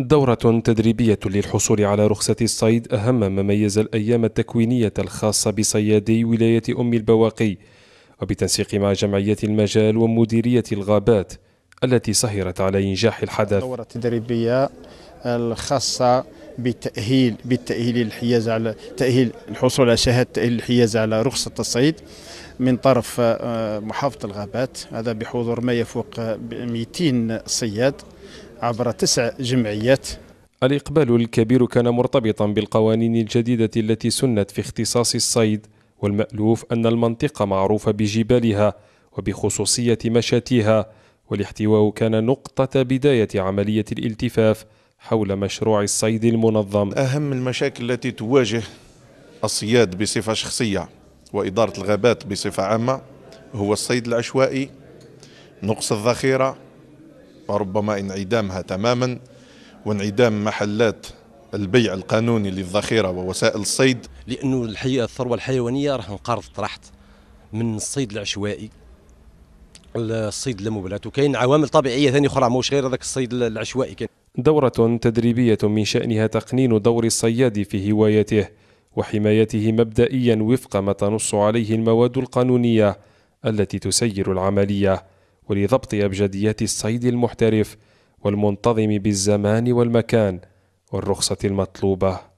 دورة تدريبية للحصول على رخصة الصيد أهم ما ميز الأيام التكوينية الخاصة بصيادي ولاية أم البواقي وبتنسيق مع جمعية المجال ومديرية الغابات التي سهرت على إنجاح الحدث دورة تدريبية الخاصة بالتأهيل بالتأهيل الحياز على تأهيل الحصول على شهادة تأهيل الحياز على رخصة الصيد من طرف آه، محافظة الغابات هذا بحضور ما يفوق 200 صياد عبر تسع جمعيات الإقبال الكبير كان مرتبطا بالقوانين الجديدة التي سنت في اختصاص الصيد والمألوف أن المنطقة معروفة بجبالها وبخصوصية مشاتيها والاحتواء كان نقطة بداية عملية الالتفاف حول مشروع الصيد المنظم أهم المشاكل التي تواجه الصياد بصفة شخصية وإدارة الغابات بصفة عامة هو الصيد العشوائي نقص الذخيرة وربما انعدامها تماما وانعدام محلات البيع القانوني للذخيره ووسائل الصيد لانه الحقيقه الثروه الحيوانيه راح انقرضت طرحت من الصيد العشوائي الصيد المبلات وكاين عوامل طبيعيه ثانيه اخرى ماهوش غير هذاك الصيد العشوائي كان. دورة تدريبية من شأنها تقنين دور الصياد في هوايته وحمايته مبدئيا وفق ما تنص عليه المواد القانونية التي تسير العملية ولضبط أبجديات الصيد المحترف والمنتظم بالزمان والمكان والرخصة المطلوبة